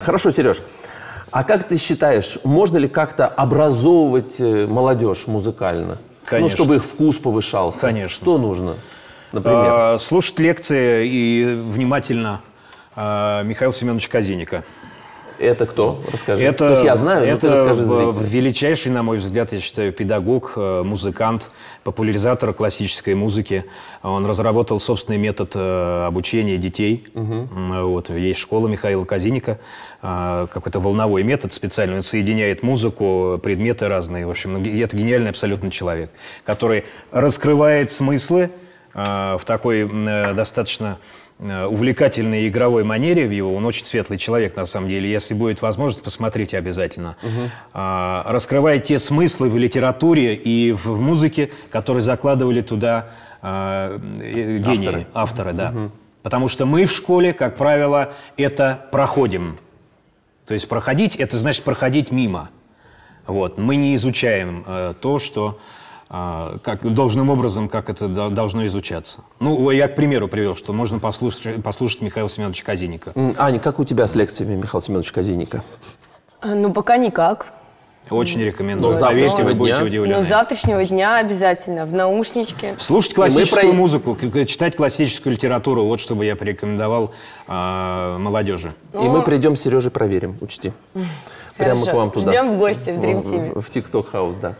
Хорошо, Сереж. А как ты считаешь, можно ли как-то образовывать э, молодежь музыкально? Ну, Конечно. Ну, чтобы их вкус повышался. Конечно. Что нужно, например? А, слушать лекции и внимательно а, Михаил Семенович Казиника. Это кто? Расскажи. Это, То есть я знаю, это но ты расскажи зрителям. величайший, на мой взгляд, я считаю, педагог, э, музыкант, популяризатор классической музыки. Он разработал собственный метод э, обучения детей. Угу. Вот, есть школа Михаила Казиника, э, какой-то волновой метод специальный. Он соединяет музыку, предметы разные. В общем, это гениальный абсолютно человек, который раскрывает смыслы в такой достаточно Э, увлекательной игровой манере в его. Он очень светлый человек, на самом деле. Если будет возможность, посмотрите обязательно. Угу. Раскрывая те смыслы в литературе и в музыке, которые закладывали туда а, э, э, гении, авторы, авторы да. Угу. Потому что мы в школе, как правило, это проходим. То есть проходить – это значит проходить мимо. Вот. Мы не изучаем то, что а, как, должным образом, как это должно изучаться. Ну, я к примеру привел, что можно послушать, послушать Михаила Семеновича Казиника. Аня, как у тебя с лекциями Михаила Семеновича Казиника? Э, ну, пока никак. Очень рекомендую. Но Поверьте, вы дня. Но ну, с завтрашнего дня обязательно, в наушничке. Слушать классическую про... музыку, читать классическую литературу, вот что бы я порекомендовал э, молодежи. Ну... И мы ну. придем с Сережей проверим, учти. Прямо Хорошо. к вам туда. Ждем в гости в Dream Team. В, в TikTok House, да.